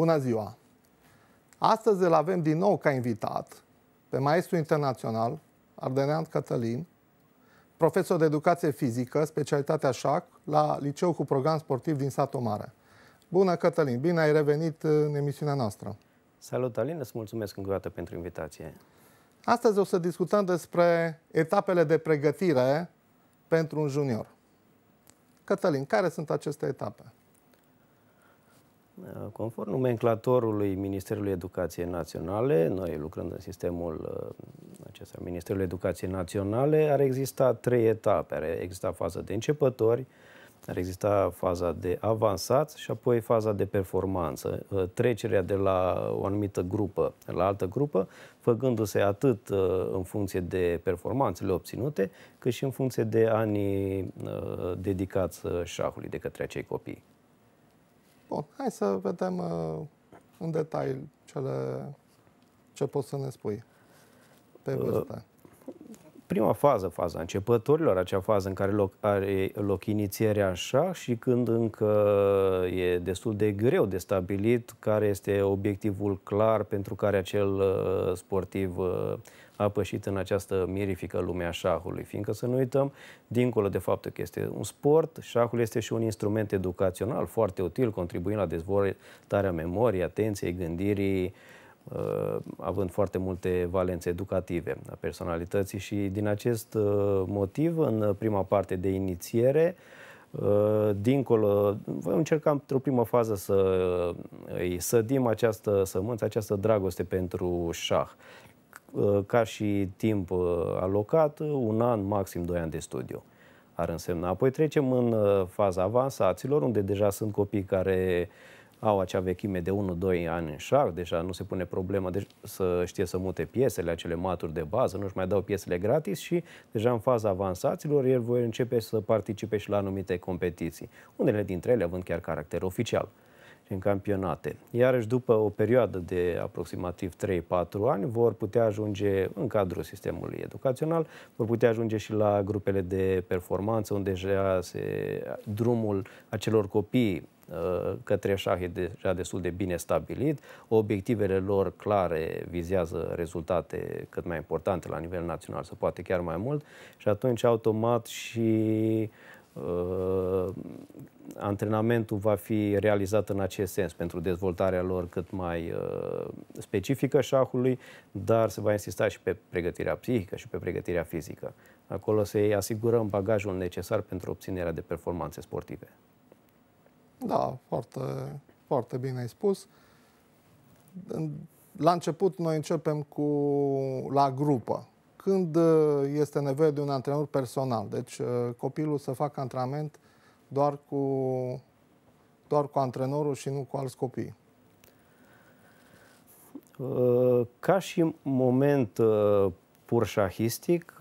Bună ziua! Astăzi îl avem din nou ca invitat pe maestru internațional, Ardenean Cătălin, profesor de educație fizică, specialitatea șac, la liceu cu program sportiv din satul Mare. Bună, Cătălin! Bine ai revenit în emisiunea noastră! Salut, Alin! Îți mulțumesc încă o dată pentru invitație! Astăzi o să discutăm despre etapele de pregătire pentru un junior. Cătălin, care sunt aceste etape? Ă, conform nomenclatorului Ministerului Educației Naționale, noi lucrând în sistemul ă, acesta, Ministerului Educației Naționale, ar exista trei etape. Ar exista faza de începători, ar exista faza de avansați și apoi faza de performanță, ă, trecerea de la o anumită grupă la altă grupă, făcându-se atât în funcție de performanțele obținute, cât și în funcție de anii dedicați șahului de către acei copii. Bun, hai să vedem uh, în detaliu cele ce poți să ne spui pe uh, vârstă prima fază, faza începătorilor, acea fază în care loc, are loc inițierea așa și când încă e destul de greu de stabilit care este obiectivul clar pentru care acel uh, sportiv uh, a pășit în această mirifică lume a șahului, fiindcă să nu uităm, dincolo de faptul că este un sport, șahul este și un instrument educațional foarte util, contribuind la dezvoltarea memoriei, atenției, gândirii, Uh, având foarte multe valențe educative a personalității și din acest uh, motiv, în prima parte de inițiere, uh, dincolo, voi încerca într-o primă fază să îi sădim această sămânță, această dragoste pentru șah. Ca și timp alocat, un an, maxim doi ani de studiu ar însemna. Apoi trecem în faza avansaților, unde deja sunt copii care uh, au acea vechime de 1-2 ani în șar, deja nu se pune problema de, să știe să mute piesele, acele maturi de bază, nu-și mai dau piesele gratis și deja în faza avansaților el voi începe să participe și la anumite competiții, unele dintre ele având chiar caracter oficial în campionate. Iarăși, după o perioadă de aproximativ 3-4 ani, vor putea ajunge în cadrul sistemului educațional, vor putea ajunge și la grupele de performanță, unde deja se, drumul acelor copii uh, către șah e deja destul de bine stabilit, obiectivele lor clare vizează rezultate cât mai importante la nivel național, să poate chiar mai mult, și atunci automat și Uh, antrenamentul va fi realizat în acest sens pentru dezvoltarea lor cât mai uh, specifică șahului, dar se va insista și pe pregătirea psihică și pe pregătirea fizică. Acolo să îi asigurăm bagajul necesar pentru obținerea de performanțe sportive. Da, foarte, foarte bine ai spus. La început noi începem cu la grupă, când uh, este nevoie de un antrenor personal. Deci uh, copilul să facă antrenament doar cu, doar cu antrenorul și nu cu alți copii. Uh, ca și moment pur șahistic,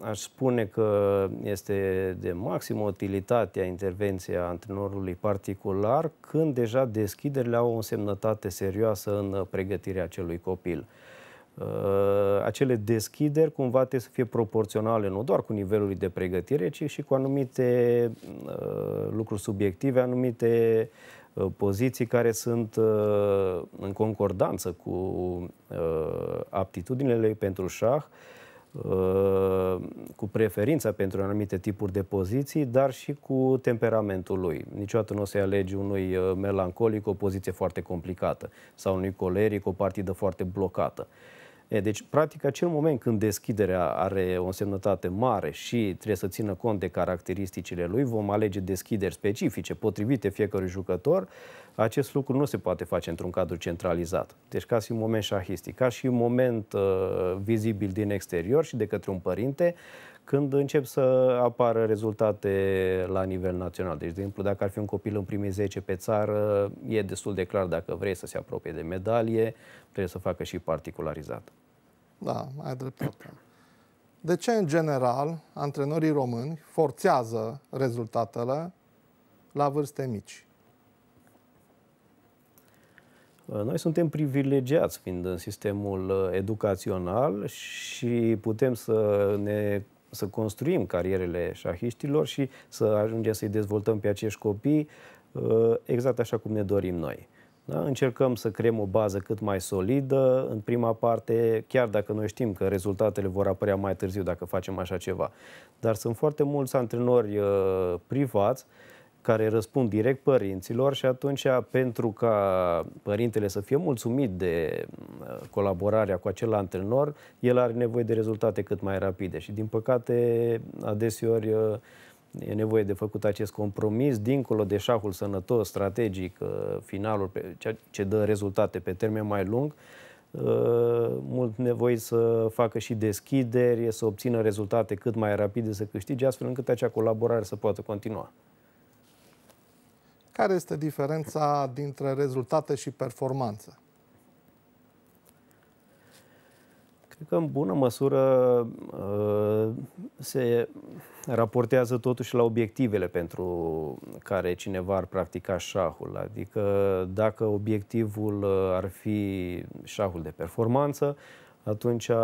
aș spune că este de maximă utilitate a intervenția antrenorului particular când deja deschiderile au o semnătate serioasă în pregătirea acelui copil. Uh, acele deschideri cumva trebuie să fie proporționale nu doar cu nivelul de pregătire, ci și cu anumite uh, lucruri subiective, anumite uh, poziții care sunt în concordanță cu aptitudinile pentru șah, cu preferința pentru anumite tipuri de poziții, dar și cu temperamentul lui. Niciodată nu o să-i alegi unui melancolic o poziție foarte complicată sau unui coleric o partidă foarte blocată. Uh, E, deci, practic, acel moment când deschiderea are o semnătate mare și trebuie să țină cont de caracteristicile lui, vom alege deschideri specifice, potrivite fiecărui jucător, acest lucru nu se poate face într-un cadru centralizat. Deci ca și un moment șahistic, ca și un moment uh, vizibil din exterior și de către un părinte, când încep să apară rezultate la nivel național. Deci, de exemplu, dacă ar fi un copil în primii 10 pe țară, e destul de clar dacă vrei să se apropie de medalie, trebuie să facă și particularizată. Da, ai dreptate. De ce, în general, antrenorii români forțează rezultatele la vârste mici? Noi suntem privilegiați fiind în sistemul uh, educațional și putem să ne să construim carierele șahiștilor și să ajungem să-i dezvoltăm pe acești copii uh, exact așa cum ne dorim noi. Da? Încercăm să creăm o bază cât mai solidă în prima parte, chiar dacă noi știm că rezultatele vor apărea mai târziu dacă facem așa ceva. Dar sunt foarte mulți antrenori uh, privați care răspund direct părinților și atunci pentru ca părintele să fie mulțumit de uh, colaborarea cu acel antrenor, el are nevoie de rezultate cât mai rapide și din păcate adeseori uh, e nevoie de făcut acest compromis, dincolo de șahul sănătos, strategic, uh, finalul, ceea ce dă rezultate pe termen mai lung, uh, mult nevoie să facă și deschideri, să obțină rezultate cât mai rapide, să câștige, astfel încât acea colaborare să poată continua. Care este diferența dintre rezultate și performanță? cred că în bună măsură uh, se raportează totuși la obiectivele pentru care cineva ar practica șahul. Adică dacă obiectivul uh, ar fi șahul de performanță, atunci uh,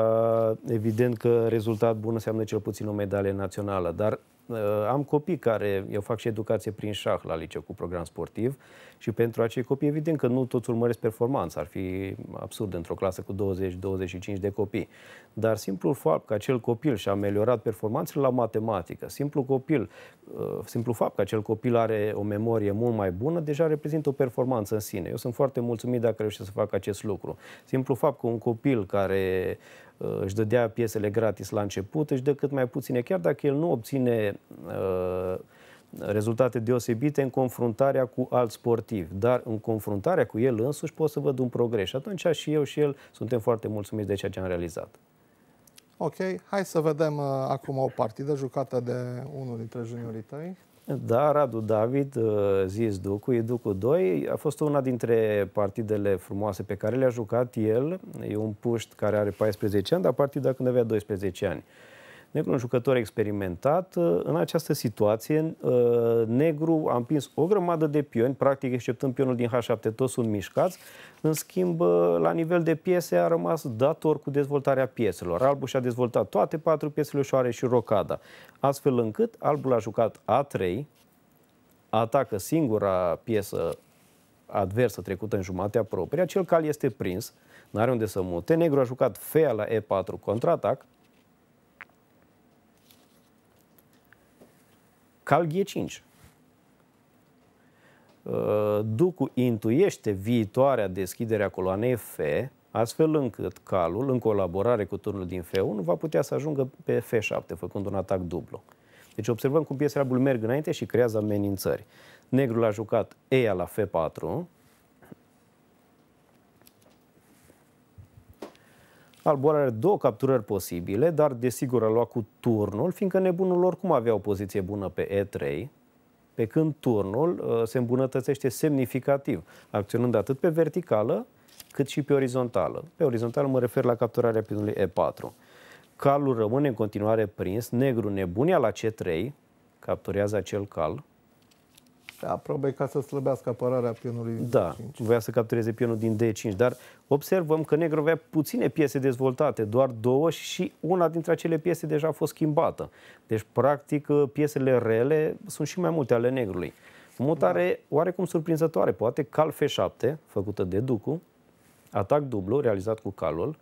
evident că rezultat bun înseamnă cel puțin o medalie națională. Dar Uh, am copii care, eu fac și educație prin șah la liceu cu program sportiv și pentru acei copii evident că nu toți urmăresc performanța, ar fi absurd într-o clasă cu 20-25 de copii. Dar simplul fapt că acel copil și-a ameliorat performanțele la matematică, simplu, copil, uh, simplu fapt că acel copil are o memorie mult mai bună, deja reprezintă o performanță în sine. Eu sunt foarte mulțumit dacă reușesc să fac acest lucru. Simplu fapt că un copil care Uh, își dădea piesele gratis la început, își deci dă cât mai puține, chiar dacă el nu obține uh, rezultate deosebite în confruntarea cu alt sportiv, dar în confruntarea cu el însuși pot să văd un progres. Și atunci și eu și el suntem foarte mulțumiți de ceea ce am realizat. Ok, hai să vedem uh, acum o partidă jucată de unul dintre juniorii tăi. Da, Radu David, uh, zis Ducu, e Ducu 2, a fost una dintre partidele frumoase pe care le-a jucat el. E un puști care are 14 ani, dar partida când avea 12 ani. Negru un jucător experimentat. Uh, în această situație, uh, Negru a împins o grămadă de pioni, practic exceptând pionul din H7, toți sunt mișcați. În schimb, uh, la nivel de piese a rămas dator cu dezvoltarea pieselor. Albu și-a dezvoltat toate patru piesele ușoare și rocada. Astfel încât Albul a jucat A3, atacă singura piesă adversă trecută în jumatea proprie, acel cal este prins, nu are unde să mute, negru a jucat fea la E4 contraatac, cal G5. Uh, Ducu intuiește viitoarea deschidere a coloanei F, astfel încât calul, în colaborare cu turnul din F1, va putea să ajungă pe F7, făcând un atac dublu. Deci observăm cum piesele albul merg înainte și creează amenințări. Negrul a jucat E la F4, Albor are două capturări posibile, dar desigur a luat cu turnul, fiindcă nebunul oricum avea o poziție bună pe E3, pe când turnul uh, se îmbunătățește semnificativ, acționând atât pe verticală, cât și pe orizontală. Pe orizontală mă refer la capturarea pinului E4. Calul rămâne în continuare prins, negru nebunia la C3, capturează acel cal, da, probabil ca să slăbească apărarea pionului da, 5. voia să captureze pionul din D5, dar observăm că negru avea puține piese dezvoltate, doar două și una dintre acele piese deja a fost schimbată. Deci, practic, piesele rele sunt și mai multe ale negrului. Mutare da. oarecum surprinzătoare, poate cal F7, făcută de Ducu, atac dublu, realizat cu calul,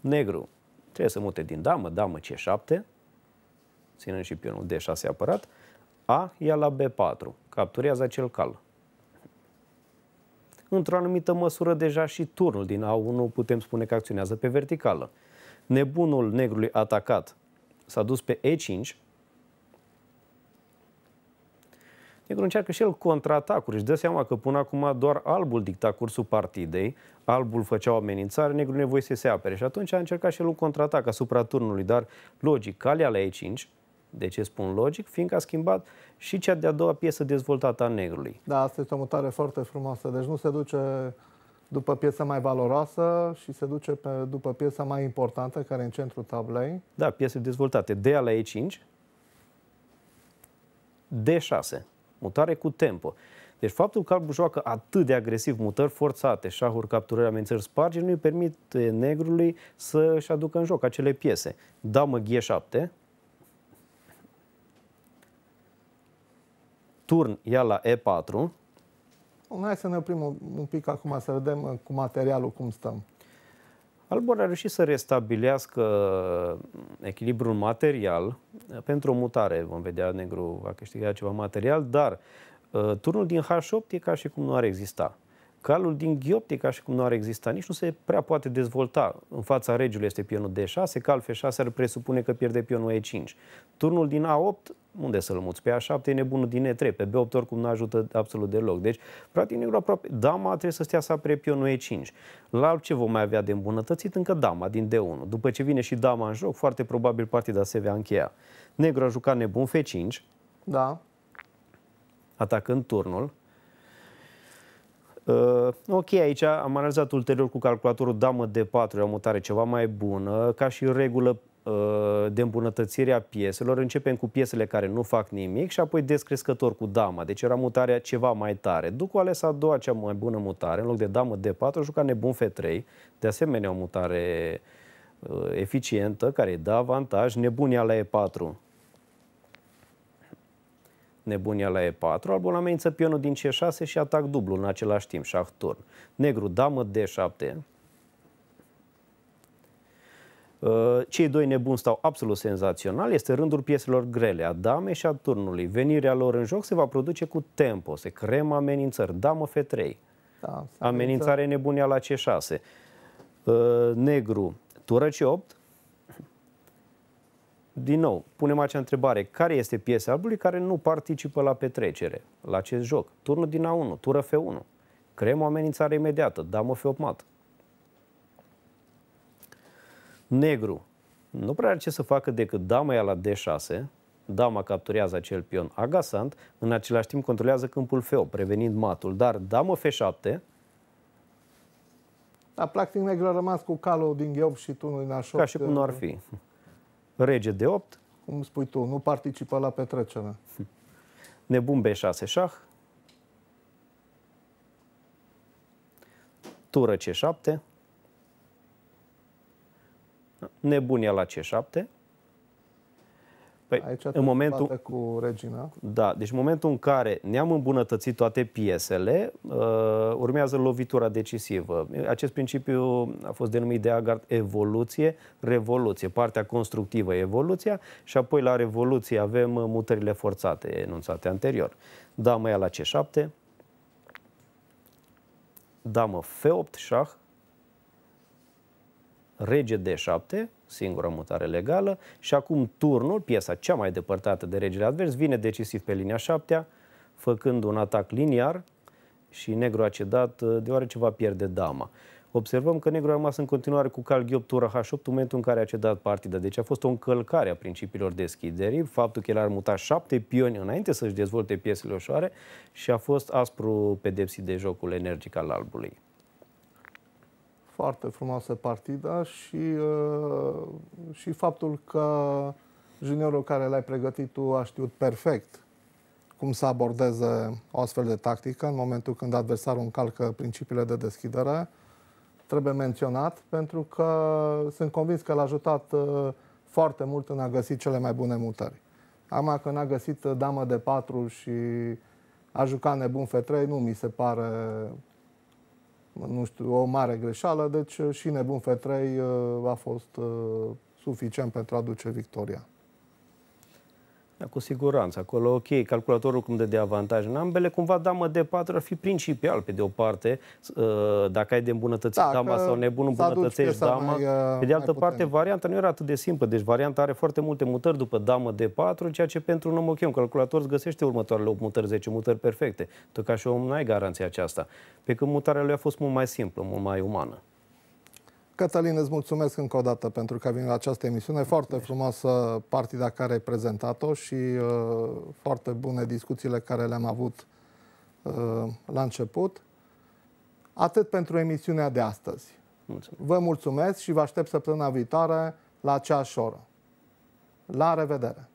negru trebuie să mute din damă, damă C7, ținând și pionul D6 apărat, a ia la B4, capturează acel cal. Într-o anumită măsură, deja și turnul din A1 putem spune că acționează pe verticală. Nebunul negrului atacat s-a dus pe E5. Negru încearcă și el contraatacuri. Își dă seama că până acum doar albul dicta cursul partidei, albul făcea o amenințare, negru nevoie să se apere. Și atunci a încercat și el un contraatac asupra turnului, dar logic, calea la E5 de ce spun logic? Fiindcă a schimbat și cea de-a doua piesă dezvoltată a negrului. Da, asta este o mutare foarte frumoasă. Deci nu se duce după piesa mai valoroasă și se duce pe, după piesa mai importantă, care e în centrul tablei. Da, piese dezvoltate. D la E5, D6, mutare cu tempo. Deci faptul că albul joacă atât de agresiv mutări forțate, șahuri, capturări, amenințări, spargeri, nu-i permite negrului să-și aducă în joc acele piese. Damă G7, turn ia la E4. Hai să ne oprim un pic acum să vedem uh, cu materialul cum stăm. Albor a reușit să restabilească uh, echilibrul material uh, pentru o mutare. Vom vedea, negru va câștiga ceva material, dar uh, turnul din H8 e ca și cum nu ar exista calul din ghiopte, ca și cum nu ar exista nici, nu se prea poate dezvolta. În fața regiului este pionul D6, cal F6 ar presupune că pierde pionul E5. Turnul din A8, unde să-l muți? Pe A7 e nebunul din E3, pe B8 oricum nu ajută absolut deloc. Deci, practic, negru aproape, dama trebuie să stea să apere pionul E5. La ce vom mai avea de îmbunătățit? Încă dama din D1. După ce vine și dama în joc, foarte probabil partida se va încheia. Negru a jucat nebun F5, da. atacând turnul, Uh, ok, aici am analizat ulterior cu calculatorul damă de 4, o mutare ceva mai bună, ca și regulă uh, de îmbunătățire a pieselor. Începem cu piesele care nu fac nimic și apoi descrescător cu dama. Deci era mutarea ceva mai tare. Ducu ales a doua cea mai bună mutare, în loc de damă de 4, juca nebun F3. De asemenea, o mutare uh, eficientă, care îi dă avantaj. Nebunia la E4 nebunia la E4, albul amenință pionul din C6 și atac dublu în același timp, șah turn. Negru, damă D7. Uh, cei doi nebuni stau absolut senzațional, este rândul pieselor grele, a damei și a turnului. Venirea lor în joc se va produce cu tempo, se crema amenințări, damă F3. Da, amenințare nebunia la C6. Uh, negru, tură C8, din nou, punem acea întrebare. Care este piesa albului care nu participă la petrecere, la acest joc? Turnul din A1, tură F1. Creăm o amenințare imediată, damă F8 Negru. Nu prea are ce să facă decât dama ea la D6, dama capturează acel pion agasant, în același timp controlează câmpul F8, prevenind matul, dar dama F7, dar practic negru a rămas cu calul din gheob și tunul din A8. Ca și cum nu ar fi rege de 8. Cum spui tu, nu participa la petrecere. Nebun B6 șah. Tură C7. Nebunia la C7. Păi, Aici în momentul cu Regina. Da, deci în momentul în care ne-am îmbunătățit toate piesele, uh, urmează lovitura decisivă. Acest principiu a fost denumit de Agard evoluție, revoluție, partea constructivă e evoluția și apoi la revoluție avem mutările forțate enunțate anterior. Da, mă ia la C7, damă F8 șah, rege D7, singura mutare legală și acum turnul, piesa cea mai depărtată de regele advers, vine decisiv pe linia 7 făcând un atac liniar și negru a cedat uh, deoarece va pierde dama. Observăm că negru a rămas în continuare cu cal ghiop tură H8 în momentul în care a cedat partida. Deci a fost o încălcare a principiilor deschiderii, faptul că el ar muta șapte pioni înainte să-și dezvolte piesele ușoare și a fost aspru pedepsit de jocul energic al albului foarte frumoasă partida și, uh, și faptul că juniorul care l-ai pregătit tu a știut perfect cum să abordeze o astfel de tactică în momentul când adversarul încalcă principiile de deschidere, trebuie menționat, pentru că sunt convins că l-a ajutat uh, foarte mult în a găsi cele mai bune mutări. Acum că n-a găsit uh, damă de 4 și a jucat nebun F3, nu mi se pare nu știu, o mare greșeală, deci uh, și nebun Fetrei uh, a fost uh, suficient pentru a duce victoria. Da, cu siguranță. Acolo, ok, calculatorul cum de avantaj în ambele, cumva damă de 4 ar fi principial, pe de o parte, ă, dacă ai de îmbunătățit da, dama sau nebun, îmbunătățești dama. Mai, ă, pe de altă parte, varianta nu era atât de simplă, deci varianta are foarte multe mutări după damă de 4, ceea ce pentru un om ok, un calculator îți găsește următoarele 8 mutări, 10 mutări perfecte. Tot ca și om n-ai garanția aceasta. Pe când mutarea lui a fost mult mai simplă, mult mai umană. Cătălin, îți mulțumesc încă o dată pentru că a venit la această emisiune. Foarte frumoasă partida care ai prezentat-o și uh, foarte bune discuțiile care le-am avut uh, la început. Atât pentru emisiunea de astăzi. Mulțumesc. Vă mulțumesc și vă aștept săptămâna viitoare la aceeași oră. La revedere!